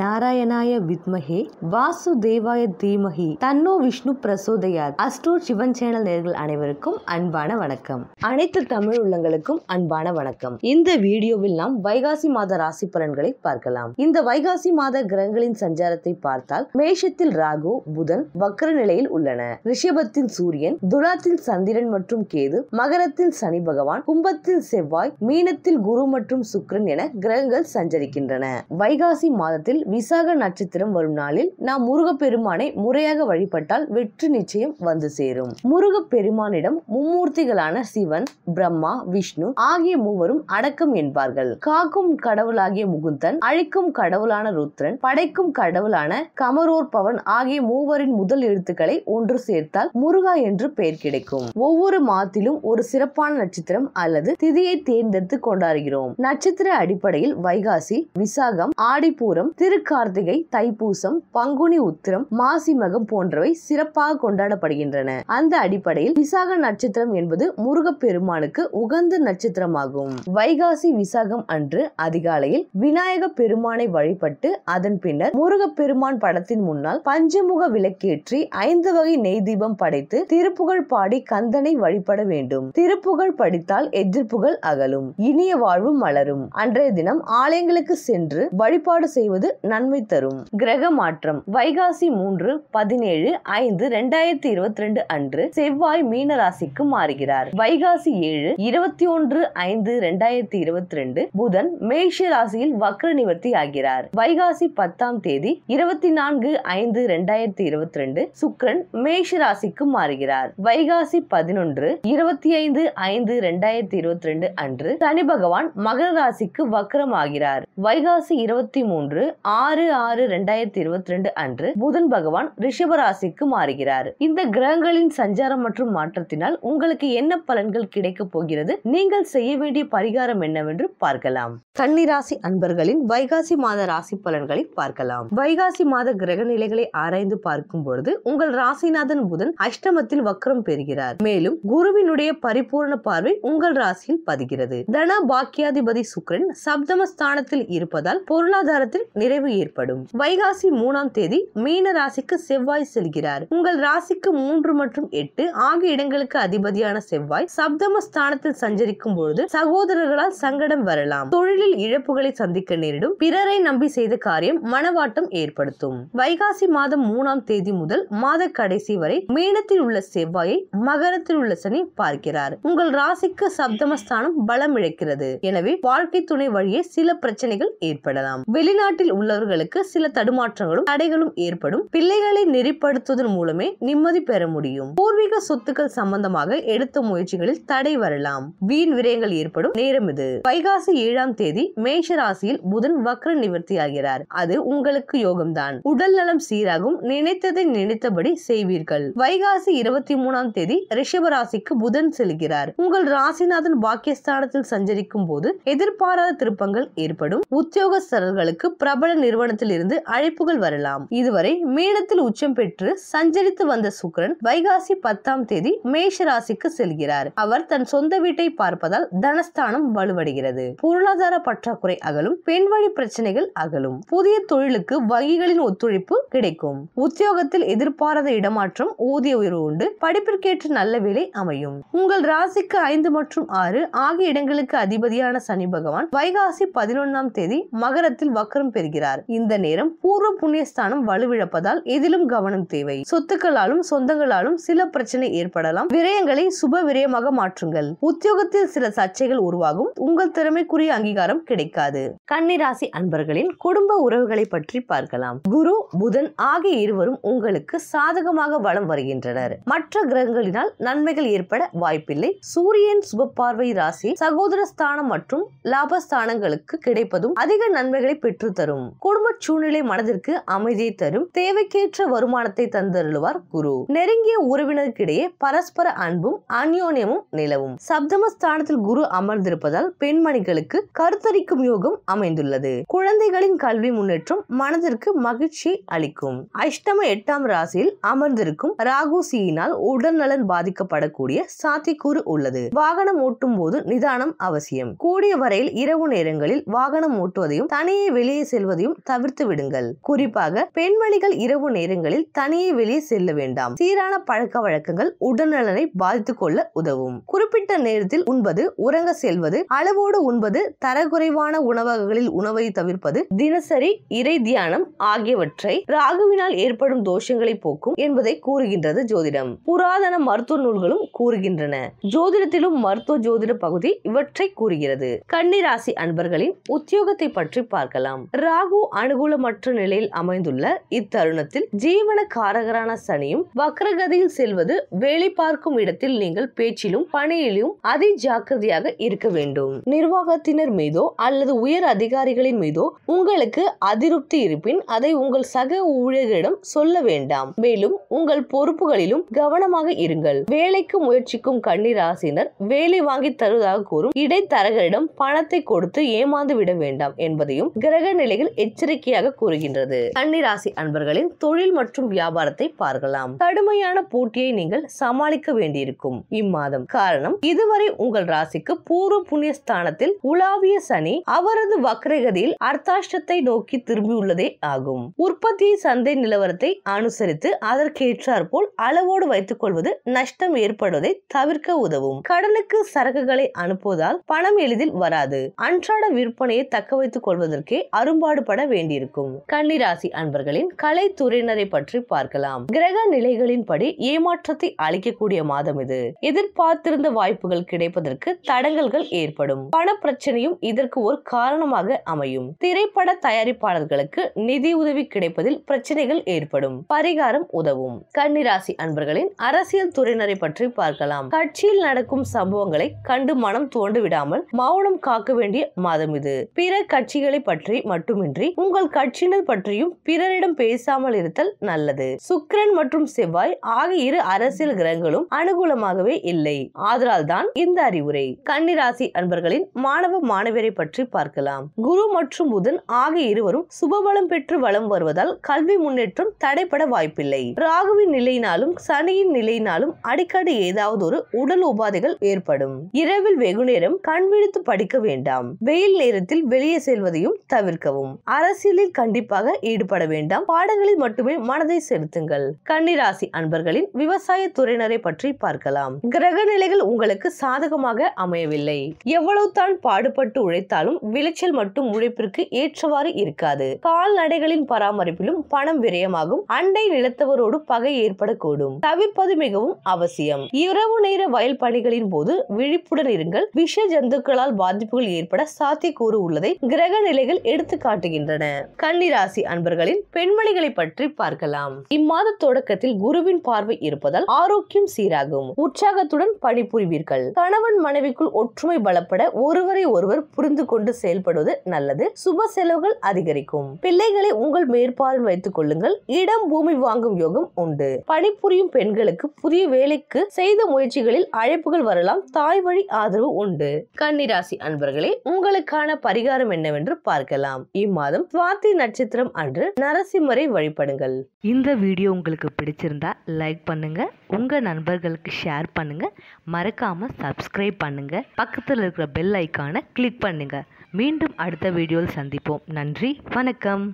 நாராயணாய வித்மகே வாசுதேவாய தீமகி தன்னோ விஷ்ணு பிரசோதயா அஸ்டூர் சிவன் சேனல் நேர்கள் அனைவருக்கும் அன்பான வணக்கம் அனைத்து தமிழ் உள்ளங்களுக்கும் அன்பான வணக்கம் இந்த வீடியோவில் நாம் வைகாசி மாத ராசி பலன்களை பார்க்கலாம் இந்த வைகாசி மாத கிரகங்களின் சஞ்சாரத்தை பார்த்தால் மேஷத்தில் ராகு புதன் வக்கர நிலையில் உள்ளன ரிஷபத்தின் சூரியன் துலாத்தில் சந்திரன் மற்றும் கேது மகரத்தில் சனி பகவான் கும்பத்தில் செவ்வாய் மீனத்தில் குரு மற்றும் சுக்ரன் என கிரகங்கள் சஞ்சரிக்கின்றன வைகாசி மாதத்தில் விசாக நட்சத்திரம் வரும் நாளில் நாம் முருகப்பெருமானை முறையாக வழிபட்டால் வெற்றி நிச்சயம் வந்து சேரும் முருகப்பெருமானிடம் மும்மூர்த்திகளான சிவன் பிரம்மா விஷ்ணு ஆகிய மூவரும் அடக்கம் என்பார்கள் காக்கும் கடவுளாகிய முகுந்தன் அழிக்கும் கடவுளான ருத்ரன் படைக்கும் கடவுளான கமரோற்பவன் ஆகிய மூவரின் முதல் எழுத்துக்களை ஒன்று சேர்த்தால் முருகா என்று பெயர் கிடைக்கும் ஒவ்வொரு மாதத்திலும் ஒரு சிறப்பான நட்சத்திரம் அல்லது திதியை தேர்ந்தெடுத்து கொண்டாடுகிறோம் நட்சத்திர அடிப்படையில் வைகாசி விசாகம் ஆடிப்பூரம் திரு திரு கார்த்திகை தைப்பூசம் பங்குனி உத்திரம் மாசி மகம் போன்றவை சிறப்பாக கொண்டாடப்படுகின்றன அந்த அடிப்படையில் விசாக நட்சத்திரம் என்பது முருகப்பெருமானுக்கு உகந்த நட்சத்திரமாகும் வைகாசி விசாகம் அன்று அதிகாலையில் விநாயக பெருமானை வழிபட்டு அதன் பின்னர் முருகப்பெருமான் படத்தின் முன்னால் பஞ்சமுக விளக்கேற்றி ஐந்து வகை நெய் தீபம் படைத்து திருப்புகழ் பாடி கந்தனை வழிபட வேண்டும் திருப்புகழ் படித்தால் எதிர்ப்புகள் அகலும் இனிய வாழ்வும் மலரும் அன்றைய தினம் ஆலயங்களுக்கு சென்று வழிபாடு செய்வது நன்மை தரும் கிரக மாற்றம் வைகாசி மூன்று பதினேழு ஐந்து ரெண்டாயிரத்தி இருபத்தி ரெண்டு அன்று செவ்வாய் மீன ராசிக்கு மாறுகிறார் வைகாசி ஏழு இருபத்தி ஒன்று ஐந்து ரெண்டாயிரத்தி இருபத்தி ரெண்டு புதன் மேஷ ராசியில் வக்ர நிவர்த்தி ஆகிறார் வைகாசி பத்தாம் தேதி இருபத்தி நான்கு ஐந்து ரெண்டாயிரத்தி இருபத்தி ரெண்டு சுக்ரன் மேஷ ராசிக்கு மாறுகிறார் வைகாசி பதினொன்று இருபத்தி ஐந்து ஐந்து ரெண்டாயிரத்தி இருபத்தி ரெண்டு அன்று சனி பகவான் மகர ராசிக்கு வக்ரம் ஆகிறார் வைகாசி இருபத்தி மூன்று ஆறு ஆறு ரெண்டாயிரத்தி இருபத்தி ரெண்டு அன்று புதன் பகவான் ரிஷபராசிக்கு மாறுகிறார் இந்த கிரகங்களின் சஞ்சாரம் மற்றும் மாற்றத்தினால் உங்களுக்கு என்ன பலன்கள் கிடைக்க போகிறது நீங்கள் செய்ய வேண்டிய பரிகாரம் என்னவென்று பார்க்கலாம் கன்னிராசி அன்பர்களின் வைகாசி மாத ராசி பலன்களை பார்க்கலாம் வைகாசி மாத கிரக நிலைகளை ஆராய்ந்து பார்க்கும் பொழுது உங்கள் ராசிநாதன் புதன் அஷ்டமத்தில் வக்ரம் பெறுகிறார் மேலும் குருவினுடைய பரிபூர்ண பார்வை உங்கள் ராசியில் பதிகிறது தன பாக்கியாதிபதி சுக்ரன் சப்தமஸ்தானத்தில் இருப்பதால் பொருளாதாரத்தில் நிறைவு உயர்வு ஏற்படும் வைகாசி மூணாம் தேதி மீன ராசிக்கு செவ்வாய் செல்கிறார் உங்கள் ராசிக்கு மூன்று மற்றும் எட்டு ஆகிய இடங்களுக்கு அதிபதியான செவ்வாய் சப்தம ஸ்தானத்தில் சஞ்சரிக்கும் பொழுது சகோதரர்களால் சங்கடம் வரலாம் தொழிலில் இழப்புகளை சந்திக்க நேரிடும் பிறரை நம்பி செய்த காரியம் மனவாட்டம் ஏற்படுத்தும் வைகாசி மாதம் மூணாம் தேதி முதல் மாத கடைசி வரை மீனத்தில் உள்ள செவ்வாயை மகரத்தில் உள்ள சனி பார்க்கிறார் உங்கள் ராசிக்கு சப்தமஸ்தானம் பலம் இழக்கிறது எனவே வாழ்க்கை துணை வழியே சில பிரச்சனைகள் ஏற்படலாம் வெளிநாட்டில் உள்ள உள்ளவர்களுக்கு சில தடுமாற்றங்களும் தடைகளும் ஏற்படும் பிள்ளைகளை நெறிப்படுத்துவதன் மூலமே நிம்மதி பெற முடியும் பூர்வீக சொத்துக்கள் சம்பந்தமாக எடுத்த முயற்சிகளில் தடை வரலாம் வீண் விரயங்கள் ஏற்படும் நேரம் இது வைகாசி ஏழாம் தேதி மேஷ ராசியில் புதன் வக்ர நிவர்த்தி ஆகிறார் அது உங்களுக்கு யோகம்தான் உடல் நலம் சீராகும் நினைத்ததை நினைத்தபடி செய்வீர்கள் வைகாசி இருபத்தி மூணாம் தேதி ரிஷப ராசிக்கு புதன் செல்கிறார் உங்கள் ராசிநாதன் பாக்கியஸ்தானத்தில் சஞ்சரிக்கும் போது எதிர்பாராத திருப்பங்கள் ஏற்படும் உத்தியோகஸ்தர்களுக்கு பிரபல நிறுவனத்தில் இருந்து அழைப்புகள் வரலாம் இதுவரை மீனத்தில் உச்சம் பெற்று சஞ்சரித்து வந்த சுக்கரன் வைகாசி பத்தாம் தேதி மேஷ ராசிக்கு செல்கிறார் அவர் தன் சொந்த வீட்டை பார்ப்பதால் தனஸ்தானம் வலுவடைகிறது பொருளாதார பற்றாக்குறை அகலும் பெண் வழி பிரச்சனைகள் அகலும் புதிய தொழிலுக்கு வங்கிகளின் ஒத்துழைப்பு கிடைக்கும் உத்தியோகத்தில் எதிர்பாராத இடமாற்றம் ஊதிய உயர்வு உண்டு படிப்பிற்கேற்ற நல்ல வேலை அமையும் உங்கள் ராசிக்கு ஐந்து மற்றும் ஆறு ஆகிய இடங்களுக்கு அதிபதியான சனி பகவான் வைகாசி பதினொன்னாம் தேதி மகரத்தில் வக்கரம் பெறுகிறார் செய்கிறார் இந்த நேரம் பூர்வ புண்ணியஸ்தானம் வலுவிழப்பதால் எதிலும் கவனம் தேவை சொத்துக்களாலும் சொந்தங்களாலும் சில பிரச்சனை ஏற்படலாம் விரயங்களை சுப விரயமாக மாற்றுங்கள் உத்தியோகத்தில் சில சர்ச்சைகள் உருவாகும் உங்கள் திறமைக்குரிய அங்கீகாரம் கிடைக்காது கன்னிராசி அன்பர்களின் குடும்ப உறவுகளை பற்றி பார்க்கலாம் குரு புதன் ஆகிய இருவரும் உங்களுக்கு சாதகமாக வளம் வருகின்றனர் மற்ற கிரகங்களினால் நன்மைகள் ஏற்பட வாய்ப்பில்லை சூரியன் சுப பார்வை ராசி சகோதர ஸ்தானம் மற்றும் லாபஸ்தானங்களுக்கு கிடைப்பதும் அதிக நன்மைகளை பெற்றுத்தரும் குடும்ப சூழ்நிலை மனதிற்கு அமைதியை தரும் தேவைக்கேற்ற வருமானத்தை தந்தருளுவார் குரு நெருங்கிய உறவினருக்கிடையே பரஸ்பர அன்பும் அந்யோன்யமும் நிலவும் சப்தமஸ்தானத்தில் குரு அமர்ந்திருப்பதால் பெண்மணிகளுக்கு கருத்தரிக்கும் யோகம் அமைந்துள்ளது குழந்தைகளின் கல்வி முன்னேற்றம் மனதிற்கு மகிழ்ச்சி அளிக்கும் அஷ்டம எட்டாம் ராசியில் அமர்ந்திருக்கும் ராகு சீயினால் உடல் நலன் பாதிக்கப்படக்கூடிய சாத்தியக்கூறு உள்ளது வாகனம் ஓட்டும் போது நிதானம் அவசியம் கூடிய வரையில் இரவு நேரங்களில் வாகனம் ஓட்டுவதையும் தனியே வெளியே செல்வதையும் செல்வதையும் தவிர்த்து விடுங்கள் குறிப்பாக பெண்மணிகள் இரவு நேரங்களில் தனியே வெளியே செல்ல வேண்டாம் சீரான பழக்க வழக்கங்கள் உடல்நலனை பாதித்துக் கொள்ள உதவும் குறிப்பிட்ட நேரத்தில் உண்பது உறங்க செல்வது அளவோடு உண்பது தரக்குறைவான உணவகங்களில் உணவை தவிர்ப்பது தினசரி இறை தியானம் ஆகியவற்றை ராகுவினால் ஏற்படும் தோஷங்களை போக்கும் என்பதை கூறுகின்றது ஜோதிடம் புராதன மருத்துவ நூல்களும் கூறுகின்றன ஜோதிடத்திலும் மருத்துவ ஜோதிட பகுதி இவற்றை கூறுகிறது கன்னிராசி அன்பர்களின் உத்தியோகத்தை பற்றி பார்க்கலாம் ராகு ராகு அனுகூலமற்ற நிலையில் அமைந்துள்ள இத்தருணத்தில் ஜீவன காரகரான சனியும் வக்ரகதியில் செல்வது வேலை பார்க்கும் இடத்தில் நீங்கள் பேச்சிலும் பணியிலும் அதி ஜாக்கிரதையாக இருக்க வேண்டும் நிர்வாகத்தினர் மீதோ அல்லது உயர் அதிகாரிகளின் மீதோ உங்களுக்கு அதிருப்தி இருப்பின் அதை உங்கள் சக ஊழியர்களிடம் சொல்ல வேண்டாம் மேலும் உங்கள் பொறுப்புகளிலும் கவனமாக இருங்கள் வேலைக்கு முயற்சிக்கும் கன்னி ராசினர் வேலை வாங்கி தருவதாக கூறும் இடைத்தரகரிடம் பணத்தை கொடுத்து ஏமாந்து விட வேண்டாம் என்பதையும் கிரக நிலையில் எச்சரிக்கையாக கூறுகின்றது ராசி அன்பர்களின் தொழில் மற்றும் வியாபாரத்தை பார்க்கலாம் கடுமையான போட்டியை நீங்கள் சமாளிக்க வேண்டியிருக்கும் இம்மாதம் காரணம் இதுவரை உங்கள் ராசிக்கு பூர்வ புண்ணிய ஸ்தானத்தில் உலாவிய சனி அவரது வக்ரகதியில் அர்த்தாஷ்டத்தை நோக்கி திரும்பியுள்ளதே ஆகும் உற்பத்தி சந்தை நிலவரத்தை அனுசரித்து அதற்கேற்றார் போல் அளவோடு வைத்துக் கொள்வது நஷ்டம் ஏற்படுவதை தவிர்க்க உதவும் கடனுக்கு சரக்குகளை அனுப்புவதால் பணம் எளிதில் வராது அன்றாட விற்பனையை தக்க வைத்துக் கொள்வதற்கே அரும்பாடுபட செயல்பட வேண்டியிருக்கும் கன்னிராசி அன்பர்களின் கலைத்துறையினரை பற்றி பார்க்கலாம் கிரக நிலைகளின்படி ஏமாற்றத்தை அளிக்கக்கூடிய மாதம் இது எதிர்பார்த்திருந்த வாய்ப்புகள் கிடைப்பதற்கு தடங்கல்கள் ஏற்படும் பண பிரச்சனையும் இதற்கு ஒரு காரணமாக அமையும் திரைப்பட தயாரிப்பாளர்களுக்கு நிதி உதவி கிடைப்பதில் பிரச்சனைகள் ஏற்படும் பரிகாரம் உதவும் கன்னிராசி அன்பர்களின் அரசியல் துறையினரை பற்றி பார்க்கலாம் கட்சியில் நடக்கும் சம்பவங்களை கண்டு மனம் தோண்டு விடாமல் மௌனம் காக்க வேண்டிய மாதம் இது பிற கட்சிகளை பற்றி மட்டுமின்றி தவிர உங்கள் கட்சியினர் பற்றியும் பிறரிடம் பேசாமல் இருத்தல் நல்லது சுக்கிரன் மற்றும் செவ்வாய் ஆகிய இரு அரசியல் கிரகங்களும் அனுகூலமாகவே இல்லை ஆதலால்தான் தான் இந்த அறிவுரை கன்னிராசி அன்பர்களின் மாணவ மாணவியரை பற்றி பார்க்கலாம் குரு மற்றும் புதன் ஆகிய இருவரும் சுபபலம் பெற்று வளம் வருவதால் கல்வி முன்னேற்றம் தடைபட வாய்ப்பில்லை ராகுவின் நிலையினாலும் சனியின் நிலையினாலும் அடிக்கடி ஏதாவது ஒரு உடல் உபாதைகள் ஏற்படும் இரவில் வெகுநேரம் கண்விழித்து படிக்க வேண்டாம் வெயில் நேரத்தில் வெளியே செல்வதையும் தவிர்க்கவும் அரசியலில் கண்டிப்பாக ஈடுபட வேண்டாம் பாடங்களில் மட்டுமே மனதை செலுத்துங்கள் கன்னிராசி அன்பர்களின் விவசாய துறையினரை பற்றி பார்க்கலாம் கிரக நிலைகள் உங்களுக்கு சாதகமாக அமையவில்லை எவ்வளவு தான் பாடுபட்டு உழைத்தாலும் விளைச்சல் மட்டும் உழைப்பிற்கு ஏற்றவாறு இருக்காது கால்நடைகளின் பராமரிப்பிலும் பணம் விரயமாகும் அண்டை நிலத்தவரோடு பகை ஏற்படக்கூடும் தவிர்ப்பது மிகவும் அவசியம் இரவு நேர வயல் பணிகளின் போது விழிப்புடன் இருங்கள் விஷ ஜந்துக்களால் பாதிப்புகள் ஏற்பட சாத்தியக்கூறு உள்ளதை கிரக நிலைகள் எடுத்து காட்டுகிறது வருகின்றன கன்னிராசி அன்பர்களின் பெண்மணிகளை பற்றி பார்க்கலாம் இம்மாத தொடக்கத்தில் குருவின் பார்வை இருப்பதால் ஆரோக்கியம் சீராகும் உற்சாகத்துடன் பணிபுரிவீர்கள் கணவன் மனைவிக்குள் ஒற்றுமை பலப்பட ஒருவரை ஒருவர் புரிந்து கொண்டு செயல்படுவது நல்லது சுப செலவுகள் அதிகரிக்கும் பிள்ளைகளை உங்கள் மேற்பார்வை வைத்துக் கொள்ளுங்கள் இடம் பூமி வாங்கும் யோகம் உண்டு பணிபுரியும் பெண்களுக்கு புதிய வேலைக்கு செய்த முயற்சிகளில் அழைப்புகள் வரலாம் தாய் வழி ஆதரவு உண்டு கன்னிராசி அன்பர்களே உங்களுக்கான பரிகாரம் என்னவென்று பார்க்கலாம் இம்மாத மாதம் சுவாதி நட்சத்திரம் அன்று நரசிம்மரை வழிபடுங்கள் இந்த வீடியோ உங்களுக்கு பிடிச்சிருந்தா லைக் பண்ணுங்க உங்க நண்பர்களுக்கு ஷேர் பண்ணுங்க மறக்காம சப்ஸ்கிரைப் பண்ணுங்க பக்கத்தில் இருக்கிற பெல் ஐக்கானை கிளிக் பண்ணுங்க மீண்டும் அடுத்த வீடியோவில் சந்திப்போம் நன்றி வணக்கம்